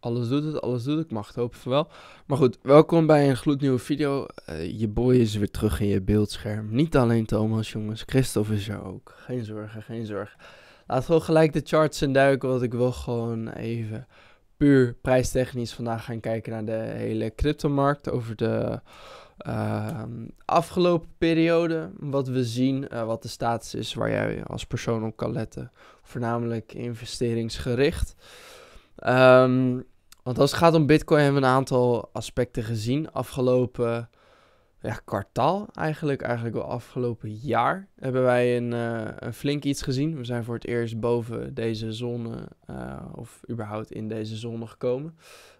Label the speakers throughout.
Speaker 1: alles doet het, alles doet het. Ik mag het hopen van wel. Maar goed, welkom bij een gloednieuwe video. Eh, je boy is weer terug in je beeldscherm. Niet alleen Thomas, jongens. Christophe is er ook. Geen zorgen, geen zorgen. Laat gewoon gelijk de charts in duiken, want ik wil gewoon even puur prijstechnisch vandaag gaan kijken naar de hele cryptomarkt. Over de ehm, afgelopen periode, wat we zien, eh, wat de status is waar jij als persoon op kan letten. Voornamelijk investeringsgericht. Um, want als het gaat om Bitcoin hebben we een aantal aspecten gezien afgelopen ja, kwartaal eigenlijk, eigenlijk wel afgelopen jaar, hebben wij een, eh, een, flink iets gezien. We zijn voor het eerst boven deze zone, eh, of überhaupt in deze zone gekomen.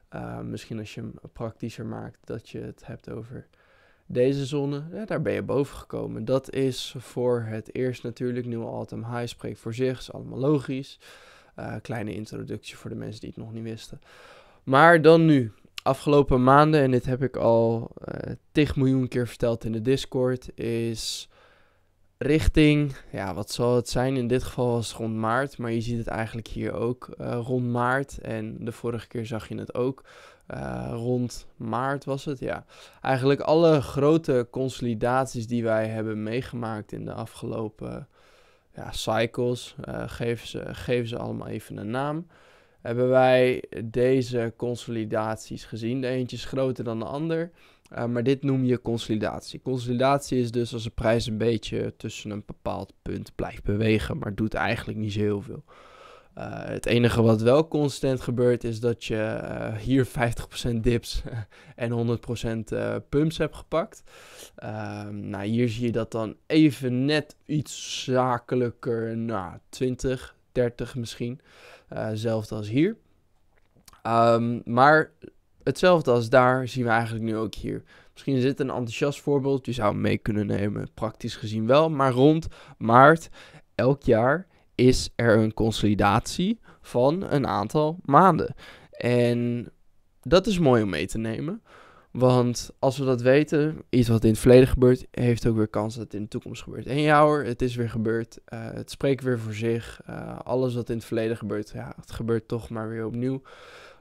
Speaker 1: Ehm, misschien als je hem praktischer maakt, dat je het hebt over deze zone. Ja, daar ben je boven gekomen. Dat is voor het eerst natuurlijk. Nieuwe all-time high spreekt voor zich, is allemaal logisch. Eh, kleine introductie voor de mensen die het nog niet wisten. Maar dan nu. Afgelopen maanden, en dit heb ik al uh, tig miljoen keer verteld in de Discord, is richting, ja, wat zal het zijn? In dit geval was het rond maart, maar je ziet het eigenlijk hier ook eh, rond maart. En de vorige keer zag je het ook. rond maart was het, ja. Eigenlijk alle grote consolidaties die wij hebben meegemaakt in de afgelopen cycles, uh, eh, geef, ze, geef ze allemaal even een naam. Hebben wij deze consolidaties gezien? De eentje is groter dan de ander, eh, maar dit noem je consolidatie. Consolidatie is dus als de prijs een beetje tussen een bepaald punt blijft bewegen, maar doet eigenlijk niet zo heel veel. Eh, het enige wat wel constant gebeurt is dat je eh, hier 50% dips en 100% eh, pumps hebt gepakt. Ehm, nou, hier zie je dat dan even net iets zakelijker, nou, 20, 30 misschien. hetzelfde als hier. Ehm, maar hetzelfde als daar zien we eigenlijk nu ook hier. Misschien is dit een enthousiast voorbeeld. Je zou hem mee kunnen nemen, praktisch gezien wel. Maar rond maart elk jaar is er een consolidatie van een aantal maanden. En dat is mooi om mee te nemen. Want als we dat weten, iets wat in het verleden gebeurt, heeft ook weer kans dat het in de toekomst gebeurt. En ja het is weer gebeurd. Eh, het spreekt weer voor zich. Eh, alles wat in het verleden gebeurt, ja, het gebeurt toch maar weer opnieuw.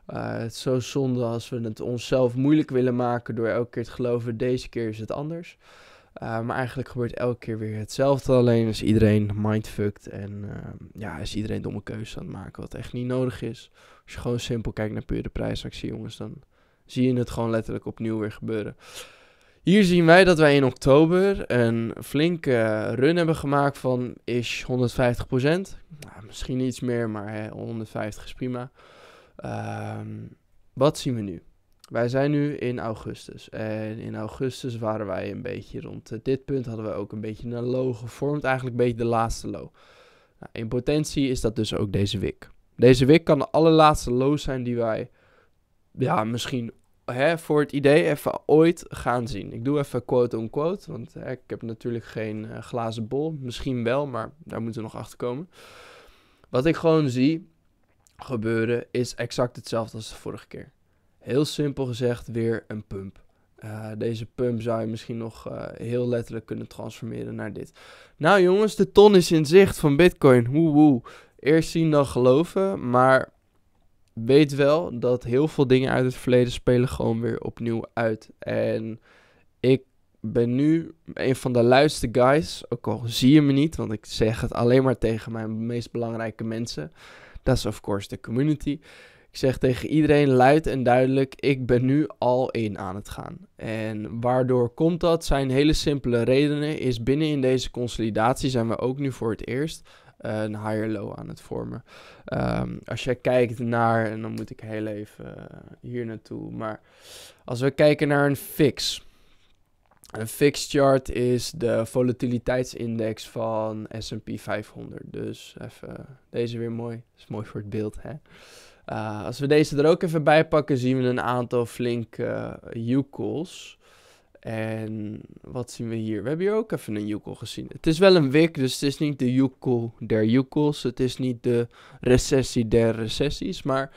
Speaker 1: Eh, het is zo zonde als we het onszelf moeilijk willen maken door elke keer te geloven, deze keer is het anders. Eh, maar eigenlijk gebeurt elke keer weer hetzelfde. Alleen is iedereen mindfucked en ehm, ja, is iedereen domme keuzes aan het maken wat echt niet nodig is. Als je gewoon simpel kijkt naar pure prijsactie, jongens, dan zie je het gewoon letterlijk opnieuw weer gebeuren. Hier zien wij dat wij in oktober een flinke run hebben gemaakt van is 150%. Nou, misschien iets meer, maar hè, 150 is prima. Ehm, wat zien we nu? wij zijn nu in augustus. En in augustus waren wij een beetje rond eh, dit punt. Hadden we ook een beetje een low gevormd. Eigenlijk een beetje de laatste low. Nou, in potentie is dat dus ook deze week. Deze week kan de allerlaatste low zijn die wij ja, misschien hè, voor het idee even ooit gaan zien. Ik doe even quote-unquote, want hè, ik heb natuurlijk geen eh, glazen bol. Misschien wel, maar daar moeten we nog achter komen. Wat ik gewoon zie gebeuren is exact hetzelfde als de vorige keer heel simpel gezegd weer een pump. Uh, deze pump zou je misschien nog uh, heel letterlijk kunnen transformeren naar dit. Nou jongens, de ton is in zicht van Bitcoin. woe. Eerst zien dan geloven, maar weet wel dat heel veel dingen uit het verleden spelen gewoon weer opnieuw uit. En ik ben nu een van de luidste guys, ook al zie je me niet, want ik zeg het alleen maar tegen mijn meest belangrijke mensen. Dat is of course de community. Ik zeg tegen iedereen luid en duidelijk: ik ben nu al in aan het gaan. En waardoor komt dat? Zijn hele simpele redenen. Is binnen in deze consolidatie zijn we ook nu voor het eerst eh, een higher low aan het vormen. Ehm, als je kijkt naar, en dan moet ik heel even eh, hier naartoe, maar als we kijken naar een fix. Een fix chart is de volatiliteitsindex van S&P 500. Dus even deze weer mooi. is mooi voor het beeld, hè? Eh, als we deze er ook even bij pakken, zien we een aantal flinke eh, u En wat zien we hier? We hebben hier ook even een Jukel gezien. Het is wel een week, dus het is niet de u der u Het is niet de recessie der recessies. Maar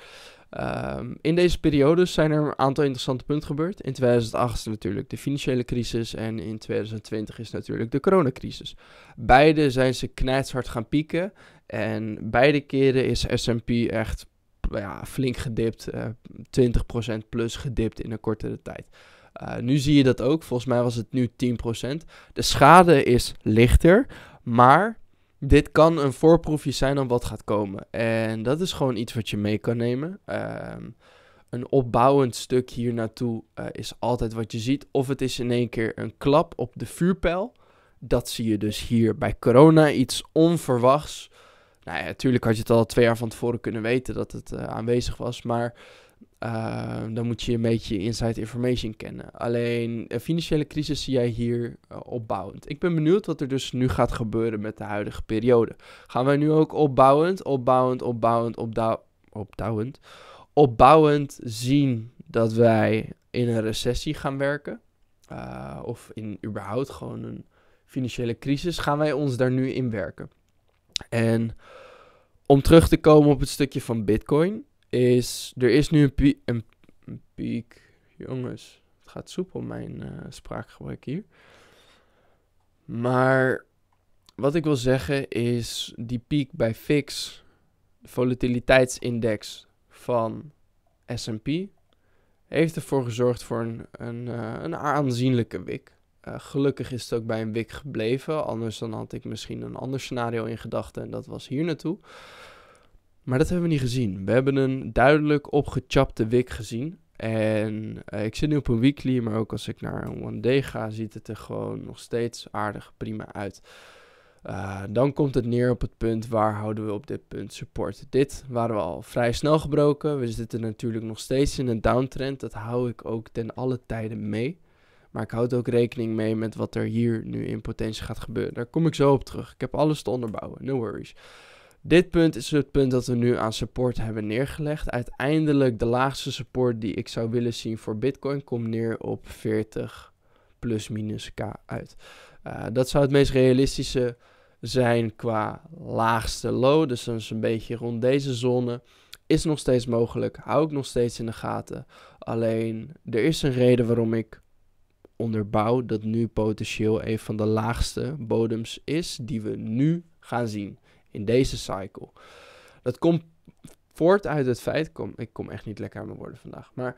Speaker 1: ehm, in deze periode zijn er een aantal interessante punten gebeurd. In 2008 is natuurlijk de financiële crisis en in 2020 is natuurlijk de coronacrisis. Beide zijn ze knijtshard gaan pieken. En beide keren is S&P echt eh, ja, flink gedipt. 20% eh, plus gedipt in een kortere tijd. Eh, nu zie je dat ook. Volgens mij was het nu 10%. De schade is lichter. Maar dit kan een voorproefje zijn aan wat gaat komen. En dat is gewoon iets wat je mee kan nemen. Ehm, een opbouwend stuk hier naartoe is altijd wat je ziet. Of het is in één keer een klap op de vuurpijl. Dat zie je dus hier bij corona iets onverwachts nou ja, natuurlijk had je het al twee jaar van tevoren kunnen weten dat het eh, aanwezig was. Maar eh, dan moet je een beetje inside information kennen. Alleen een eh, financiële crisis zie jij hier opbouwend. Ik ben benieuwd wat er dus nu gaat gebeuren met de huidige periode. Gaan wij nu ook opbouwend, opbouwend, opbouwend, opbouwend, opbouwend zien dat wij in een recessie gaan werken? of in überhaupt gewoon een financiële crisis? Gaan wij ons daar nu in werken? En om terug te komen op het stukje van Bitcoin, is er is nu een, een, piek. Jongens, het gaat soepel mijn uh, eh, spraakgebruik hier. Maar wat ik wil zeggen is die piek bij Fix, de volatiliteitsindex van S&P, heeft ervoor gezorgd voor een, een, eh, een aanzienlijke wik. Eh, gelukkig is het ook bij een wik gebleven. Anders dan had ik misschien een ander scenario in gedachten en dat was hier naartoe. Maar dat hebben we niet gezien. We hebben een duidelijk opgechapte wik gezien. En eh, ik zit nu op een weekly, maar ook als ik naar een one day ga, ziet het er gewoon nog steeds aardig prima uit. Eh, dan komt het neer op het punt waar houden we op dit punt support. Dit waren we al vrij snel gebroken. We zitten natuurlijk nog steeds in een downtrend. Dat hou ik ook ten alle tijden mee. Maar ik houd ook rekening mee met wat er hier nu in potentie gaat gebeuren. Daar kom ik zo op terug. Ik heb alles te onderbouwen. No worries. Dit punt is het punt dat we nu aan support hebben neergelegd. Uiteindelijk de laagste support die ik zou willen zien voor Bitcoin komt neer op 40 plus minus k uit. Eh, dat zou het meest realistische zijn qua laagste low. Dus dat is een beetje rond deze zone. Is nog steeds mogelijk. Hou ik nog steeds in de gaten. Alleen er is een reden waarom ik onderbouw dat nu potentieel een van de laagste bodems is die we nu gaan zien in deze cycle. Dat komt voort uit het feit, kom, ik kom echt niet lekker aan mijn woorden vandaag, maar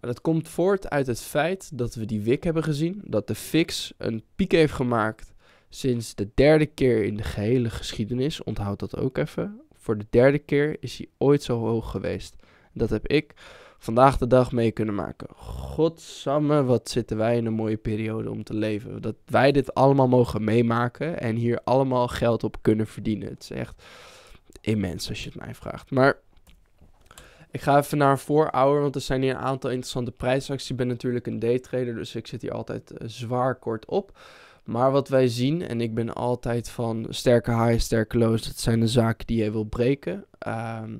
Speaker 1: dat komt voort uit het feit dat we die wick hebben gezien, dat de fix een piek heeft gemaakt sinds de derde keer in de gehele geschiedenis, onthoud dat ook even. Voor de derde keer is hij ooit zo hoog geweest. Dat heb ik vandaag de dag mee kunnen maken. Godsamme, wat zitten wij in een mooie periode om te leven. Dat wij dit allemaal mogen meemaken en hier allemaal geld op kunnen verdienen. Het is echt immens als je het mij vraagt. Maar ik ga even naar een voorouder, want er zijn hier een aantal interessante prijsacties. Ik ben natuurlijk een daytrader, dus ik zit hier altijd eh, zwaar kort op. Maar wat wij zien, en ik ben altijd van sterke high, sterke lows, dat zijn de zaken die je wil breken. Ehm,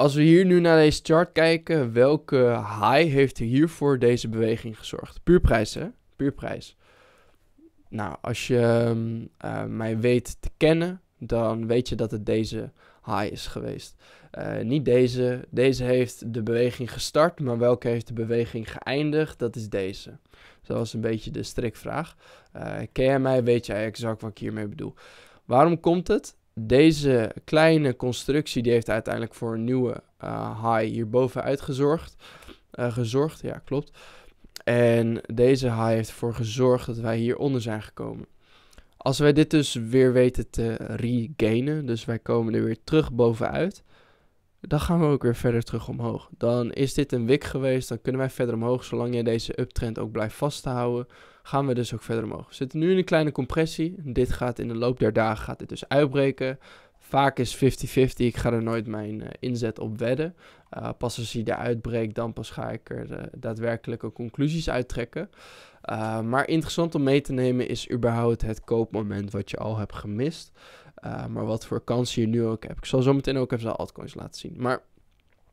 Speaker 1: als we hier nu naar deze chart kijken, welke high heeft hiervoor deze beweging gezorgd? Puurprijs, hè? prijs. Nou, als je ehm, eh, mij weet te kennen, dan weet je dat het deze high is geweest. Eh, niet deze. Deze heeft de beweging gestart, maar welke heeft de beweging geëindigd? Dat is deze. Zoals dat een beetje de strikvraag. Eh, ken jij mij, weet jij exact wat ik hiermee bedoel. Waarom komt het? deze kleine constructie die heeft uiteindelijk voor een nieuwe uh, eh, high hierboven uitgezorgd. Eh, gezorgd, ja klopt. En deze high heeft ervoor gezorgd dat wij hieronder zijn gekomen. Als wij dit dus weer weten te regainen, dus wij komen er weer terug bovenuit, dan gaan we ook weer verder terug omhoog. Dan is dit een wick geweest, dan kunnen wij verder omhoog. Zolang je deze uptrend ook blijft vasthouden, gaan we dus ook verder omhoog. We zitten nu in een kleine compressie. Dit gaat in de loop der dagen gaat dit dus uitbreken. Vaak is 50-50, ik ga er nooit mijn eh, inzet op wedden. Eh, pas als hij eruit breekt, dan pas ga ik er uh, daadwerkelijke conclusies uittrekken. maar interessant om mee te nemen is überhaupt het koopmoment wat je al hebt gemist. Eh, maar wat voor kansen je nu ook hebt. Ik zal zo meteen ook even de altcoins laten zien. Maar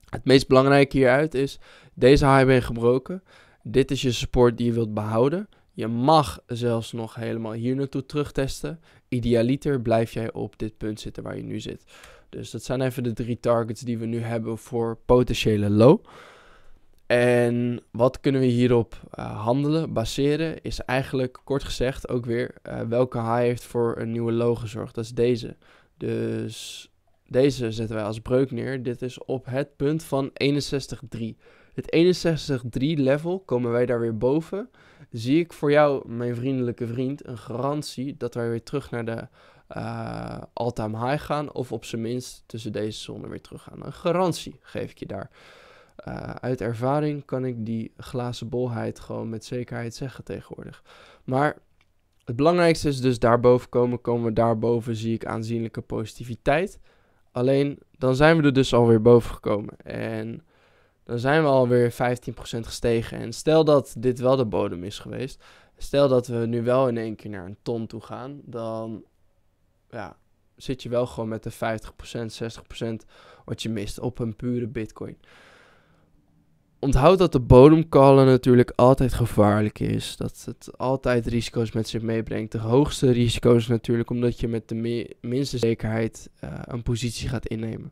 Speaker 1: het meest belangrijke hieruit is, deze high ben gebroken. Dit is je support die je wilt behouden. Je mag zelfs nog helemaal hier naartoe terugtesten. Idealiter blijf jij op dit punt zitten waar je nu zit. Dus dat zijn even de drie targets die we nu hebben voor potentiële low. En wat kunnen we hierop eh, handelen, baseren, is eigenlijk kort gezegd ook weer eh, welke high heeft voor een nieuwe logo gezorgd. Dat is deze. Dus deze zetten wij als breuk neer. Dit is op het punt van 61.3. Het 61.3 level komen wij daar weer boven. Zie ik voor jou, mijn vriendelijke vriend, een garantie dat wij weer terug naar de uh, all-time high gaan. Of op zijn minst tussen deze zone weer terug gaan. Een garantie geef ik je daar. Eh, uit ervaring kan ik die glazen bolheid gewoon met zekerheid zeggen tegenwoordig. Maar het belangrijkste is dus daarboven komen, komen we daarboven, zie ik aanzienlijke positiviteit. Alleen dan zijn we er dus alweer boven gekomen. En dan zijn we alweer 15% gestegen. En stel dat dit wel de bodem is geweest. Stel dat we nu wel in één keer naar een ton toe gaan. Dan ja, zit je wel gewoon met de 50%, 60% wat je mist op een pure bitcoin onthoud dat de bodemkallen natuurlijk altijd gevaarlijk is. Dat het altijd risico's met zich meebrengt. De hoogste risico's is natuurlijk omdat je met de minste zekerheid eh, een positie gaat innemen.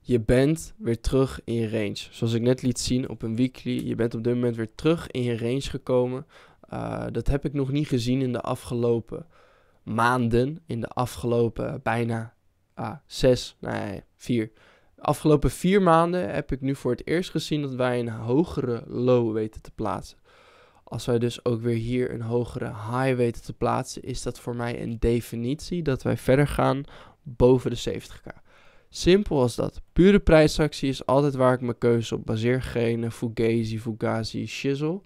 Speaker 1: Je bent weer terug in je range. Zoals ik net liet zien op een weekly. Je bent op dit moment weer terug in je range gekomen. Eh, dat heb ik nog niet gezien in de afgelopen maanden. In de afgelopen bijna ah, zes, nee, vier, afgelopen vier maanden heb ik nu voor het eerst gezien dat wij een hogere low weten te plaatsen. Als wij dus ook weer hier een hogere high weten te plaatsen, is dat voor mij een definitie dat wij verder gaan boven de 70k. Simpel als dat. Pure prijsactie is altijd waar ik mijn keuze op baseer. Geen Fugazi, Fugazi, Shizzle.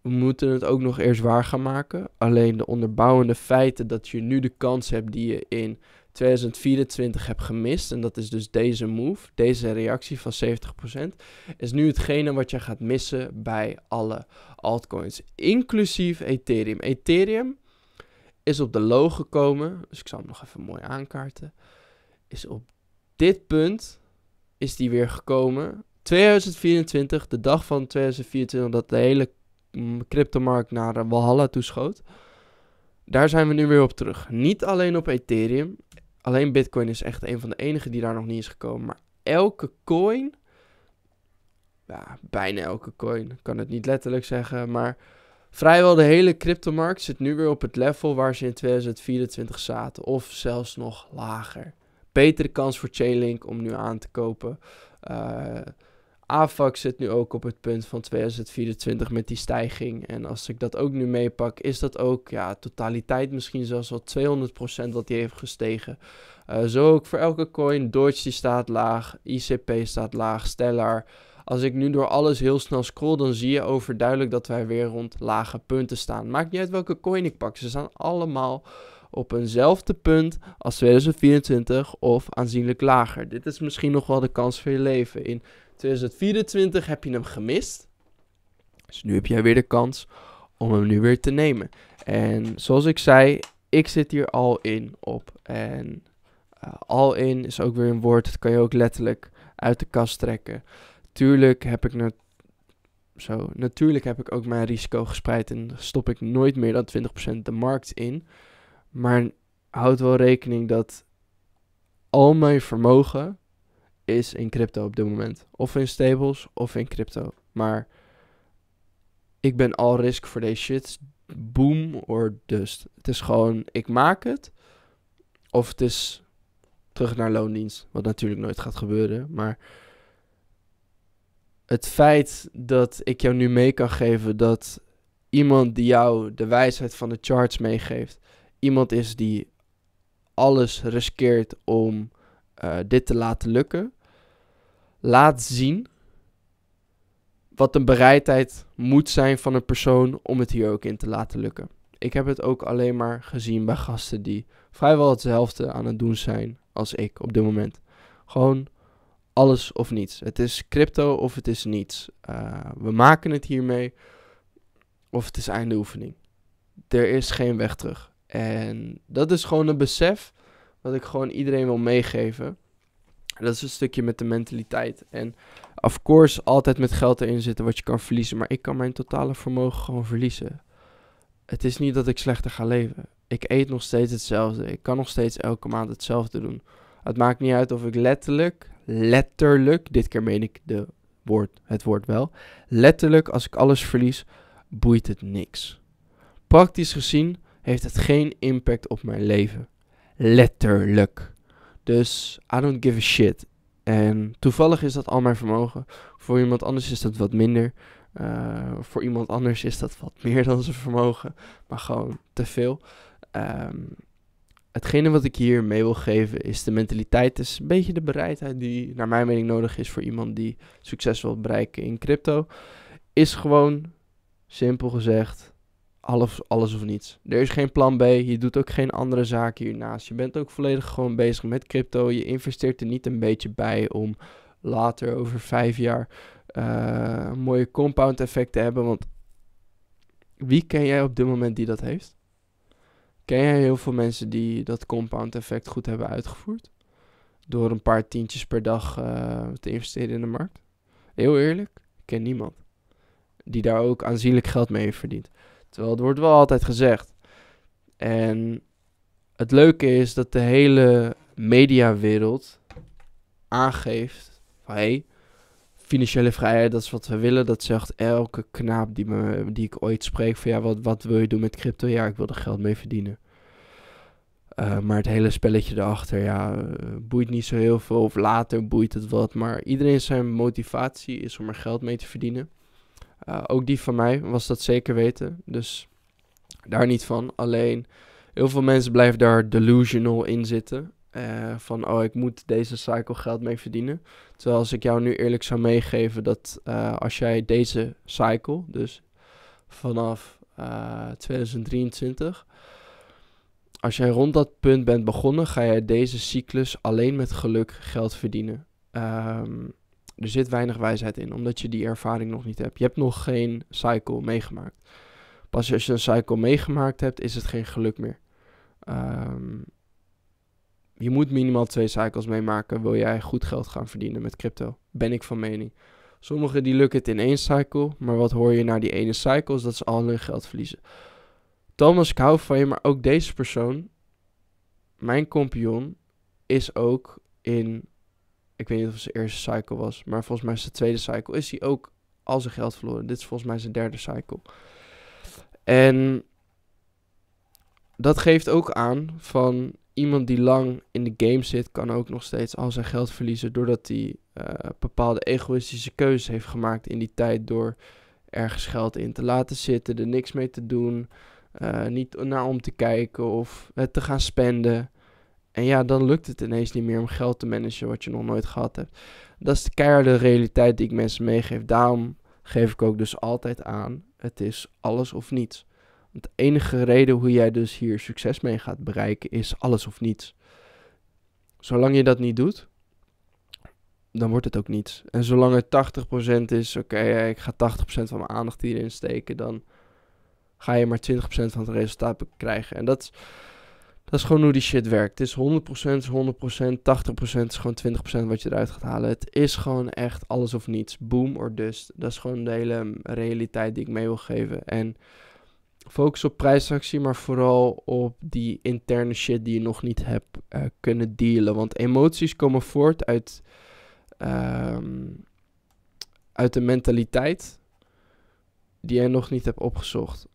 Speaker 1: We moeten het ook nog eerst waar gaan maken. Alleen de onderbouwende feiten dat je nu de kans hebt die je in 2024 heb gemist, en dat is dus deze move, deze reactie van 70%, is nu hetgene wat je gaat missen bij alle altcoins, inclusief Ethereum. Ethereum is op de low gekomen, dus ik zal hem nog even mooi aankaarten, is op dit punt is die weer gekomen. 2024, de dag van 2024, dat de hele mm, cryptomarkt naar Walhalla toe schoot. Daar zijn we nu weer op terug. Niet alleen op Ethereum alleen Bitcoin is echt een van de enige die daar nog niet is gekomen. Maar elke coin, ja, bijna elke coin, ik kan het niet letterlijk zeggen, maar vrijwel de hele cryptomarkt zit nu weer op het level waar ze in 2024 zaten, of zelfs nog lager. Betere kans voor Chainlink om nu aan te kopen. Uh, Avax zit nu ook op het punt van 2024 met die stijging. En als ik dat ook nu meepak, is dat ook ja, totaliteit misschien zelfs wel 200% wat die heeft gestegen. Eh, zo ook voor elke coin. Doge die staat laag, ICP staat laag, Stellar. Als ik nu door alles heel snel scroll, dan zie je overduidelijk dat wij weer rond lage punten staan. Maakt niet uit welke coin ik pak, ze staan allemaal op eenzelfde punt als 2024 of aanzienlijk lager. Dit is misschien nog wel de kans voor je leven. In 2024 heb je hem gemist. Dus nu heb jij weer de kans om hem nu weer te nemen. En zoals ik zei, ik zit hier al in op. En eh, al in is ook weer een woord. Dat kan je ook letterlijk uit de kast trekken. Tuurlijk heb ik zo, natuurlijk heb ik ook mijn risico gespreid en stop ik nooit meer dan 20% de markt in. Maar houd wel rekening dat al mijn vermogen is in crypto op dit moment. Of in stables of in crypto. Maar ik ben al risk voor deze shit. Boom or dust. Het is gewoon, ik maak het. Of het is terug naar loondienst. Wat natuurlijk nooit gaat gebeuren. Maar het feit dat ik jou nu mee kan geven dat iemand die jou de wijsheid van de charts meegeeft, iemand is die alles riskeert om eh, dit te laten lukken laat zien wat een bereidheid moet zijn van een persoon om het hier ook in te laten lukken. Ik heb het ook alleen maar gezien bij gasten die vrijwel hetzelfde aan het doen zijn als ik op dit moment. Gewoon alles of niets. Het is crypto of het is niets. Eh, we maken het hiermee of het is einde oefening. Er is geen weg terug. En dat is gewoon een besef wat ik gewoon iedereen wil meegeven dat is een stukje met de mentaliteit. En of course, altijd met geld erin zitten wat je kan verliezen. Maar ik kan mijn totale vermogen gewoon verliezen. Het is niet dat ik slechter ga leven. Ik eet nog steeds hetzelfde. Ik kan nog steeds elke maand hetzelfde doen. Het maakt niet uit of ik letterlijk, letterlijk, dit keer meen ik de woord, het woord wel. Letterlijk, als ik alles verlies, boeit het niks. Praktisch gezien heeft het geen impact op mijn leven. Letterlijk. Dus I don't give a shit. En toevallig is dat al mijn vermogen. Voor iemand anders is dat wat minder. Eh, voor iemand anders is dat wat meer dan zijn vermogen. Maar gewoon te veel. Ehm, hetgene wat ik hier mee wil geven is de mentaliteit. is een beetje de bereidheid die naar mijn mening nodig is voor iemand die succes wil bereiken in crypto. Is gewoon, simpel gezegd, alles, alles of niets. Er is geen plan B. Je doet ook geen andere zaken hiernaast. Je bent ook volledig gewoon bezig met crypto. Je investeert er niet een beetje bij om later over vijf jaar eh, een mooie compound effect te hebben. Want wie ken jij op dit moment die dat heeft? Ken jij heel veel mensen die dat compound effect goed hebben uitgevoerd? Door een paar tientjes per dag eh, te investeren in de markt? Heel eerlijk, ik ken niemand. Die daar ook aanzienlijk geld mee heeft verdiend. Terwijl het wordt wel altijd gezegd. En het leuke is dat de hele mediawereld aangeeft van hey, financiële vrijheid, dat is wat we willen. Dat zegt elke knaap die, me, die ik ooit spreek van ja, wat, wat wil je doen met crypto? Ja, ik wil er geld mee verdienen. Eh, maar het hele spelletje erachter, ja, eh, boeit niet zo heel veel. Of later boeit het wat. Maar iedereen zijn motivatie is om er geld mee te verdienen. Eh, ook die van mij was dat zeker weten. Dus daar niet van. Alleen heel veel mensen blijven daar delusional in zitten. Eh, van oh, ik moet deze cycle geld mee verdienen. Terwijl als ik jou nu eerlijk zou meegeven dat eh, als jij deze cycle, dus vanaf 2023, als jij rond dat punt bent begonnen, ga jij deze cyclus alleen met geluk geld verdienen. Um, er zit weinig wijsheid in, omdat je die ervaring nog niet hebt. Je hebt nog geen cycle meegemaakt. Pas als je een cycle meegemaakt hebt, is het geen geluk meer. Ehm, je moet minimaal twee cycles meemaken, wil jij goed geld gaan verdienen met crypto. Ben ik van mening. Sommigen die lukken het in één cycle, maar wat hoor je na die ene cycle dat ze al hun geld verliezen. Thomas, ik hou van je, maar ook deze persoon, mijn kompion, is ook in ik weet niet of het zijn eerste cycle was. Maar volgens mij is zijn tweede cycle is hij ook al zijn geld verloren. Dit is volgens mij zijn derde cycle. En dat geeft ook aan van iemand die lang in de game zit, kan ook nog steeds al zijn geld verliezen. Doordat hij eh, bepaalde egoïstische keuzes heeft gemaakt in die tijd. Door ergens geld in te laten zitten, er niks mee te doen. Eh, niet naar om te kijken of het eh, te gaan spenden. En ja, dan lukt het ineens niet meer om geld te managen wat je nog nooit gehad hebt. Dat is de keiharde realiteit die ik mensen meegeef. Daarom geef ik ook dus altijd aan: het is alles of niets. Want de enige reden hoe jij dus hier succes mee gaat bereiken is alles of niets. Zolang je dat niet doet, dan wordt het ook niets. En zolang het 80% is, oké, ik ga 80% van mijn aandacht hierin steken, dan ga je maar 20% van het resultaat krijgen. En dat is dat is gewoon hoe die shit werkt. Het is 100% 100%, 80% is gewoon 20% wat je eruit gaat halen. Het is gewoon echt alles of niets. Boom or dust. Dat is gewoon de hele mm, realiteit die ik mee wil geven. En focus op prijsactie, maar vooral op die interne shit die je nog niet hebt eh, kunnen dealen. Want emoties komen voort uit, ehm, uit de mentaliteit die je nog niet hebt opgezocht.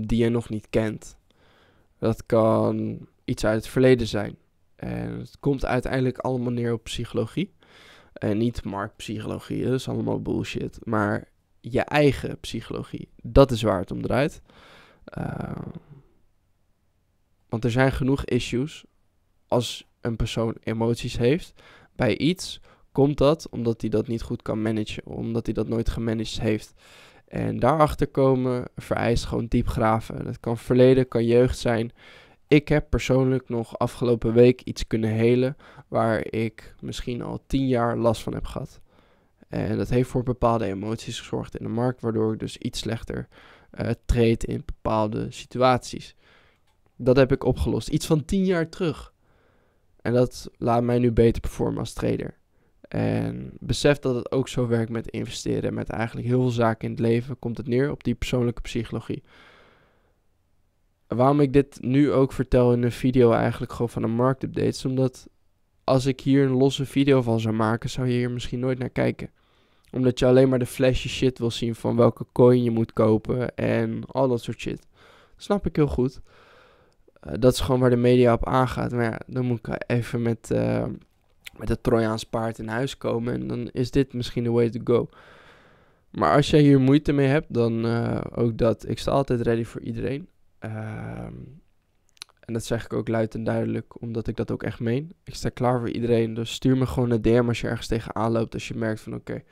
Speaker 1: Die je nog niet kent. Dat kan iets uit het verleden zijn. En het komt uiteindelijk allemaal neer op psychologie. En niet marktpsychologie, dat is allemaal bullshit. Maar je eigen psychologie. Dat is waar het om draait. Ehm, want er zijn genoeg issues als een persoon emoties heeft bij iets, komt dat omdat hij dat niet goed kan managen, omdat hij dat nooit gemanaged heeft. En daarachter komen vereist gewoon diep graven. Dat kan verleden, kan jeugd zijn. Ik heb persoonlijk nog afgelopen week iets kunnen helen waar ik misschien al tien jaar last van heb gehad. En dat heeft voor bepaalde emoties gezorgd in de markt, waardoor ik dus iets slechter eh, treed in bepaalde situaties. Dat heb ik opgelost, iets van tien jaar terug. En dat laat mij nu beter performen als trader. En besef dat het ook zo werkt met investeren. Met eigenlijk heel veel zaken in het leven komt het neer op die persoonlijke psychologie. Waarom ik dit nu ook vertel in een video eigenlijk gewoon van een marktupdate. Is omdat als ik hier een losse video van zou maken, zou je hier misschien nooit naar kijken. Omdat je alleen maar de flesje shit wil zien van welke coin je moet kopen en al dat soort shit. snap ik heel goed. Eh, dat is gewoon waar de media op aangaat. Maar ja, dan moet ik even met... Eh, met het Trojaans paard in huis komen. En dan is dit misschien de way to go. Maar als jij hier moeite mee hebt, dan eh, ook dat. Ik sta altijd ready voor iedereen. Ehm, en dat zeg ik ook luid en duidelijk, omdat ik dat ook echt meen. Ik sta klaar voor iedereen. Dus stuur me gewoon een DM als je ergens tegenaan loopt. Als je merkt van oké, ik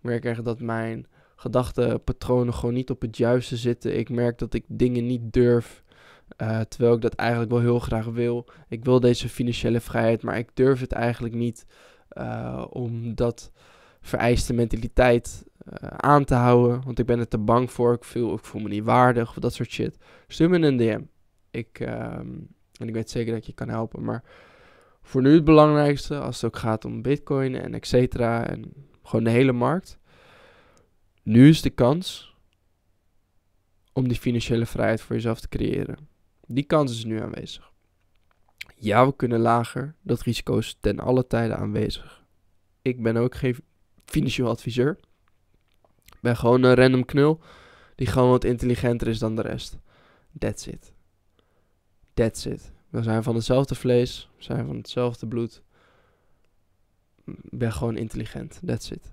Speaker 1: merk echt dat mijn gedachtenpatronen gewoon niet op het juiste zitten. Ik merk dat ik dingen niet durf. Eh, terwijl ik dat eigenlijk wel heel graag wil. Ik wil deze financiële vrijheid, maar ik durf het eigenlijk niet uh, om dat vereiste mentaliteit uh, aan te houden. Want ik ben er te bang voor. Ik voel, ik voel me niet waardig of dat soort shit. Stuur me een DM. Ik, ehm, en ik weet zeker dat ik je kan helpen. Maar voor nu het belangrijkste, als het ook gaat om bitcoin en et cetera. En gewoon de hele markt. Nu is de kans om die financiële vrijheid voor jezelf te creëren. Die kans is nu aanwezig. Ja, we kunnen lager. Dat risico is ten alle tijde aanwezig. Ik ben ook geen financieel adviseur. Ik ben gewoon een random knul die gewoon wat intelligenter is dan de rest. That's it. That's it. We zijn van hetzelfde vlees, we zijn van hetzelfde bloed. Ik ben gewoon intelligent. That's it.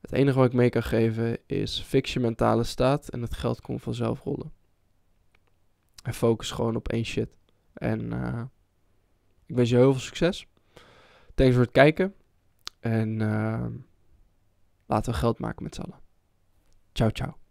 Speaker 1: Het enige wat ik mee kan geven is fix je mentale staat en het geld komt vanzelf rollen. En focus gewoon op één shit. En eh, ik wens je heel veel succes. Thanks voor het kijken. En eh, laten we geld maken met z'n allen. Ciao, ciao.